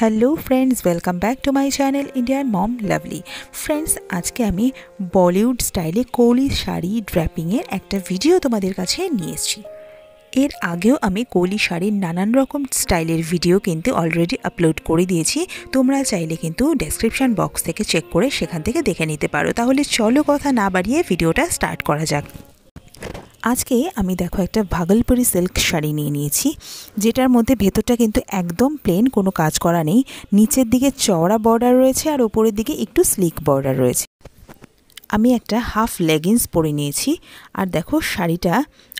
Hello friends welcome back to my channel Indian mom lovely friends আজকে আমি বলিউড স্টাইলে কোলি শাড়ি ড্র্যাপিংয়ের একটা ভিডিও তোমাদের কাছে নিয়ে এসেছি এর আগেও আমি কোলি শাড়ির নানান রকম স্টাইলের ভিডিও কিন্তু অলরেডি আপলোড করে দিয়েছি তোমরা চাইলে কিন্তু ডেসক্রিপশান বক্স থেকে চেক করে সেখান থেকে দেখে নিতে পারো তাহলে চলো কথা না বাড়িয়ে ভিডিওটা স্টার্ট করা যাক আজকে আমি দেখো একটা ভাগলপুরি সিল্ক শাড়ি নিয়ে নিয়েছি যেটার মধ্যে ভেতরটা কিন্তু একদম প্লেন কোনো কাজ করা নেই নিচের দিকে চওড়া বর্ডার রয়েছে আর ওপরের দিকে একটু স্লিক বর্ডার রয়েছে আমি একটা হাফ লেগিংস পরে নিয়েছি আর দেখো শাড়িটা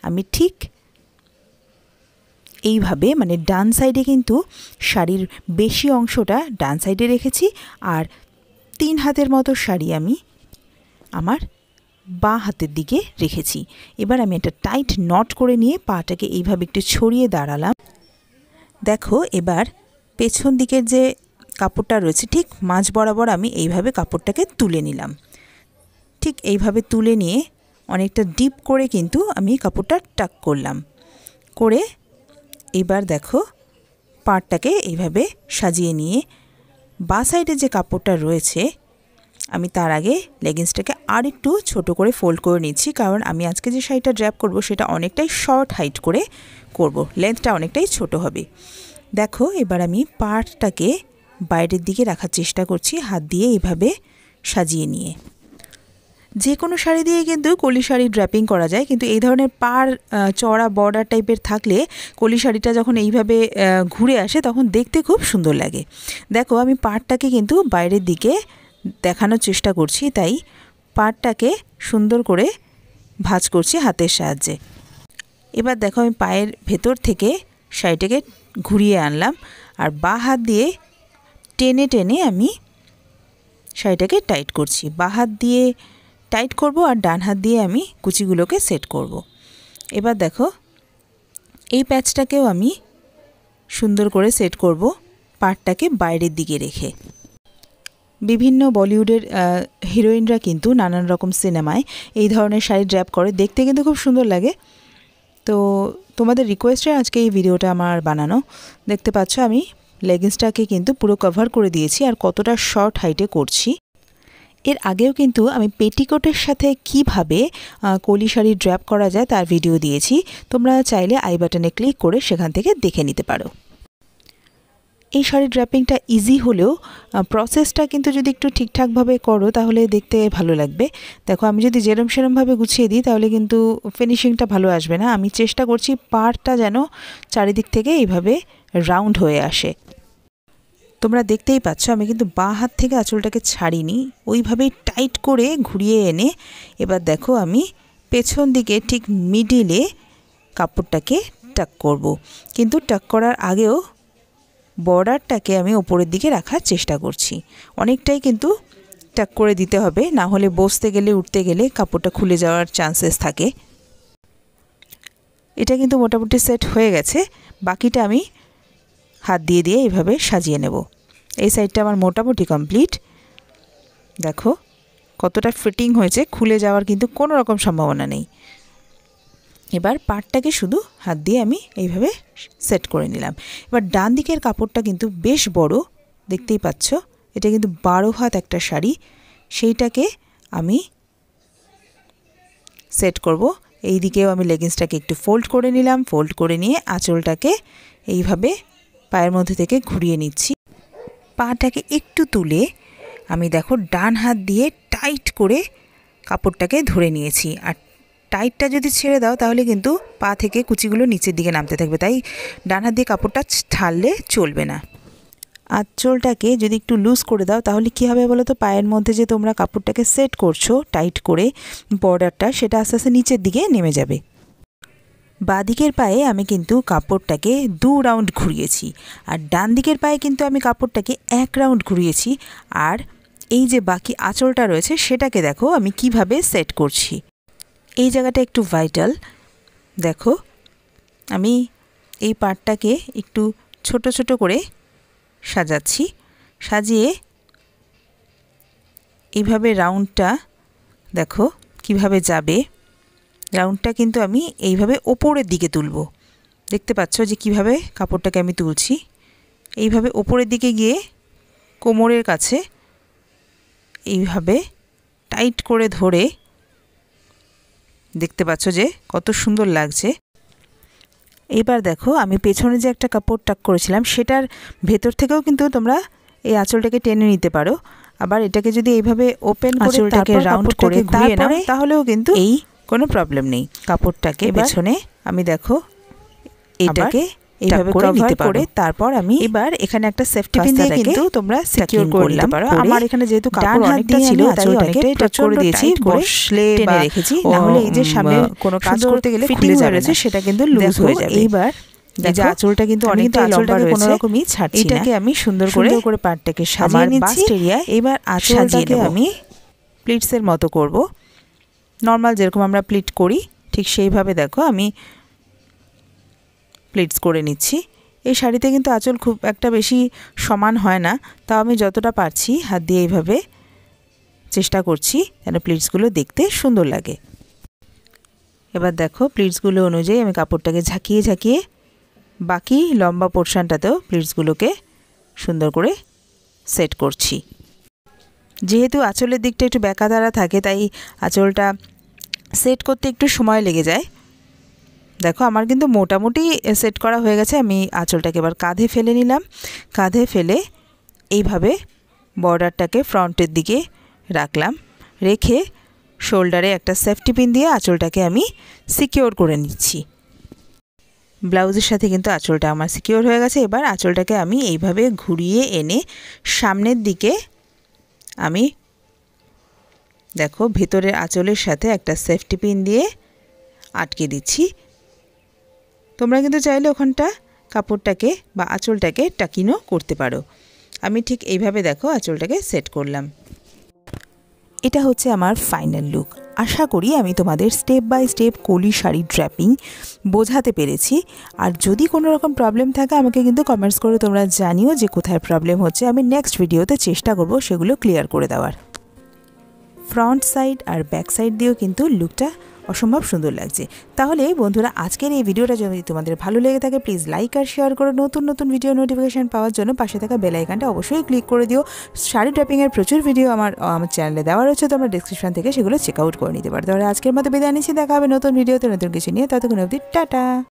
আমি ঠিক এইভাবে মানে ডান সাইডে কিন্তু শাড়ির বেশি অংশটা ডান সাইডে রেখেছি আর তিন হাতের মতো শাড়ি আমি আমার বা হাতের দিকে রেখেছি এবার আমি একটা টাইট নট করে নিয়ে পাটাকে এইভাবে একটু ছড়িয়ে দাঁড়ালাম দেখো এবার পেছন দিকের যে কাপড়টা রয়েছে ঠিক মাঝ বরাবর আমি এইভাবে কাপড়টাকে তুলে নিলাম ঠিক এইভাবে তুলে নিয়ে অনেকটা ডিপ করে কিন্তু আমি কাপড়টা টাক করলাম করে এবার দেখো পাটটাকে এইভাবে সাজিয়ে নিয়ে বা সাইডে যে কাপড়টা রয়েছে আমি তার আগে লেগিংসটাকে আর একটু ছোটো করে ফোল্ড করে নিচ্ছি কারণ আমি আজকে যে শাড়িটা ড্র্যাপ করব সেটা অনেকটাই শর্ট হাইট করে করব লেন্থটা অনেকটাই ছোট হবে দেখো এবার আমি পার্টটাকে বাইরের দিকে রাখার চেষ্টা করছি হাত দিয়ে এভাবে সাজিয়ে নিয়ে যে কোনো শাড়ি দিয়ে কিন্তু কলি শাড়ি ড্র্যাপিং করা যায় কিন্তু এই ধরনের পার চড়া বর্ডার টাইপের থাকলে কলি শাড়িটা যখন এইভাবে ঘুরে আসে তখন দেখতে খুব সুন্দর লাগে দেখো আমি পাড়টাকে কিন্তু বাইরের দিকে দেখানোর চেষ্টা করছি তাই পাটটাকে সুন্দর করে ভাজ করছি হাতের সাহায্যে এবার দেখো আমি পায়ের ভেতর থেকে শাড়িটাকে ঘুরিয়ে আনলাম আর বা হাত দিয়ে টেনে টেনে আমি শাড়িটাকে টাইট করছি বা হাত দিয়ে টাইট করব আর ডান হাত দিয়ে আমি কুচিগুলোকে সেট করব। এবার দেখো এই প্যাচটাকেও আমি সুন্দর করে সেট করব পাটটাকে বাইরের দিকে রেখে বিভিন্ন বলিউডের হিরোইনরা কিন্তু নানান রকম সিনেমায় এই ধরনের শাড়ি ড্র্যাপ করে দেখতে কিন্তু খুব সুন্দর লাগে তো তোমাদের রিকোয়েস্টে আজকে এই ভিডিওটা আমার বানানো দেখতে পাচ্ছ আমি লেগিংসটাকে কিন্তু পুরো কভার করে দিয়েছি আর কতটা শর্ট হাইটে করছি এর আগেও কিন্তু আমি পেটিকোটের সাথে কিভাবে কলি শাড়ি ড্র্যাপ করা যায় তার ভিডিও দিয়েছি তোমরা চাইলে আই বাটনে ক্লিক করে সেখান থেকে দেখে নিতে পারো এই শাড়ির ড্র্যাপিংটা ইজি হলেও প্রসেসটা কিন্তু যদি একটু ঠিকঠাকভাবে করো তাহলে দেখতে ভালো লাগবে দেখো আমি যদি যেরম সেরমভাবে গুছিয়ে দিই তাহলে কিন্তু ফিনিশিংটা ভালো আসবে না আমি চেষ্টা করছি পাড়টা যেন চারিদিক থেকে এইভাবে রাউন্ড হয়ে আসে তোমরা দেখতেই পাচ্ছ আমি কিন্তু বাঁ হাত থেকে আঁচলটাকে ছাড়িনি ওইভাবেই টাইট করে ঘুরিয়ে এনে এবার দেখো আমি পেছন দিকে ঠিক মিডিলে কাপড়টাকে টাক করব। কিন্তু টাক করার আগেও বর্ডারটাকে আমি ওপরের দিকে রাখার চেষ্টা করছি অনেকটাই কিন্তু টাক করে দিতে হবে না হলে বসতে গেলে উঠতে গেলে কাপড়টা খুলে যাওয়ার চান্সেস থাকে এটা কিন্তু মোটামুটি সেট হয়ে গেছে বাকিটা আমি হাত দিয়ে দিয়ে এইভাবে সাজিয়ে নেব এই সাইডটা আমার মোটামুটি কমপ্লিট দেখো কতটা ফিটিং হয়েছে খুলে যাওয়ার কিন্তু কোনো রকম সম্ভাবনা নেই এবার পাটটাকে শুধু হাত দিয়ে আমি এইভাবে সেট করে নিলাম এবার ডান দিকের কাপড়টা কিন্তু বেশ বড় দেখতেই পাচ্ছ এটা কিন্তু বারো হাত একটা শাড়ি সেইটাকে আমি সেট করব এই দিকেও আমি লেগিংসটাকে একটু ফোল্ড করে নিলাম ফোল্ড করে নিয়ে আঁচলটাকে এইভাবে পায়ের মধ্যে থেকে ঘুরিয়ে নিচ্ছি পাটাকে একটু তুলে আমি দেখো ডান হাত দিয়ে টাইট করে কাপড়টাকে ধরে নিয়েছি আর টাইটটা যদি ছেড়ে দাও তাহলে কিন্তু পা থেকে কুচিগুলো নিচের দিকে নামতে থাকবে তাই ডান হাত দিয়ে কাপড়টা ছাড়লে চলবে না আঁচলটাকে যদি একটু লুজ করে দাও তাহলে কি হবে বলো তো পায়ের মধ্যে যে তোমরা কাপড়টাকে সেট করছো টাইট করে বর্ডারটা সেটা আস্তে আস্তে নিচের দিকে নেমে যাবে বাঁ দিকের পায়ে আমি কিন্তু কাপড়টাকে দু রাউন্ড ঘুরিয়েছি আর ডান দিকের পায়ে কিন্তু আমি কাপড়টাকে এক রাউন্ড ঘুরিয়েছি আর এই যে বাকি আঁচলটা রয়েছে সেটাকে দেখো আমি কিভাবে সেট করছি এই জায়গাটা একটু ভাইটাল দেখো আমি এই পার্টটাকে একটু ছোট ছোট করে সাজাচ্ছি সাজিয়ে এইভাবে রাউন্ডটা দেখো কিভাবে যাবে রাউন্ডটা কিন্তু আমি এইভাবে ওপরের দিকে তুলব দেখতে পাচ্ছ যে কিভাবে কাপড়টাকে আমি তুলছি এইভাবে ওপরের দিকে গিয়ে কোমরের কাছে এইভাবে টাইট করে ধরে দেখতে পাচ্ছ যে কত সুন্দর লাগছে এবার দেখো আমি পেছনে যে একটা কাপড় টাক করেছিলাম সেটার ভেতর থেকেও কিন্তু তোমরা এই আঁচলটাকে টেনে নিতে পারো আবার এটাকে যদি এইভাবে ওপেন আঁচলটাকে রাউন্ড করে ঘুরিয়ে নাও তাহলেও কিন্তু এই কোনো প্রবলেম নেই কাপড়টাকে পেছনে আমি দেখো এটাকে এইভাবে কভার করে তারপর আমি এবার এখানে একটা সেফটি পিন দিয়ে কিন্তু তোমরা সিকিউর পারো আমার এখানে যেহেতু কাপড় অনেকটা ছিল তাই ওটাকে টাচ করে দিয়েছি বসলে রেখেছি না হলে এই যে সামনে কোনো কাজ করতে গেলে সেটা কিন্তু লুজ হয়ে যাবে এইবার যে আঁচলটা কিন্তু অনেকটা আঁচলটাকে কোনো রকমই ছাড়ছি এটাকে আমি সুন্দর করে করে পাটটাকে সাজিয়ে নিচ্ছি এবার আঁচলটাকে আমি প্লিটসের মতো করব নর্মাল যেরকম আমরা প্লিট করি ঠিক সেইভাবে দেখো আমি প্লেটস করে নিচ্ছি এই শাড়িতে কিন্তু আঁচল খুব একটা বেশি সমান হয় না তাও আমি যতটা পারছি হাত দিয়ে এইভাবে চেষ্টা করছি যেন প্লিটসগুলো দেখতে সুন্দর লাগে এবার দেখো প্লিটসগুলো অনুযায়ী আমি কাপড়টাকে ঝাঁকিয়ে ঝাঁকিয়ে বাকি লম্বা পোর্শানটাতেও প্লিটসগুলোকে সুন্দর করে সেট করছি যেহেতু আঁচলের দিকটা একটু বেঁকাতারা থাকে তাই আঁচলটা সেট করতে একটু সময় লেগে যায় দেখো আমার কিন্তু মোটামুটি সেট করা হয়ে গেছে আমি আঁচলটাকে এবার কাঁধে ফেলে নিলাম কাঁধে ফেলে এইভাবে বর্ডারটাকে ফ্রন্টের দিকে রাখলাম রেখে শোল্ডারে একটা সেফটি পিন দিয়ে আঁচলটাকে আমি সিকিওর করে নিচ্ছি ব্লাউজের সাথে কিন্তু আঁচলটা আমার সিকিওর হয়ে গেছে এবার আঁচলটাকে আমি এইভাবে ঘুরিয়ে এনে সামনের দিকে আমি দেখো ভেতরের আঁচলের সাথে একটা সেফটি পিন দিয়ে আটকে দিচ্ছি তোমরা কিন্তু চাইলে ওখানটা কাপড়টাকে বা আঁচলটাকে টাকিনও করতে পারো আমি ঠিক এইভাবে দেখো আঁচলটাকে সেট করলাম এটা হচ্ছে আমার ফাইনাল লুক আশা করি আমি তোমাদের স্টেপ বাই স্টেপ কলি শাড়ি ড্র্যাপিং বোঝাতে পেরেছি আর যদি কোনো রকম প্রবলেম থাকে আমাকে কিন্তু কমেন্টস করে তোমরা জানিও যে কোথায় প্রবলেম হচ্ছে আমি নেক্সট ভিডিওতে চেষ্টা করব সেগুলো ক্লিয়ার করে দেওয়ার ফ্রন্ট সাইড আর ব্যাক সাইড দিয়েও কিন্তু লুকটা অসম্ভব সুন্দর লাগছে তাহলে বন্ধুরা আজকের এই ভিডিওটা যদি তোমাদের ভালো লেগে থাকে প্লিজ লাইক আর শেয়ার করো নতুন নতুন ভিডিও নোটিফিকেশান পাওয়ার জন্য পাশে থাকা বেলাইকানটা অবশ্যই ক্লিক করে দিও শাড়ি ড্রপিংয়ের প্রচুর ভিডিও আমার আমার চ্যানেলে দেওয়া রয়েছে তোমরা ডিসক্রিপশান থেকে সেগুলো চেক আউট করে নিতে পারো তাহলে আজকের মতো বিদায় নিচ্ছি দেখা হবে নতুন ভিডিওতে নতুন কিছু নিয়ে ততক্ষণ অবধি টাটা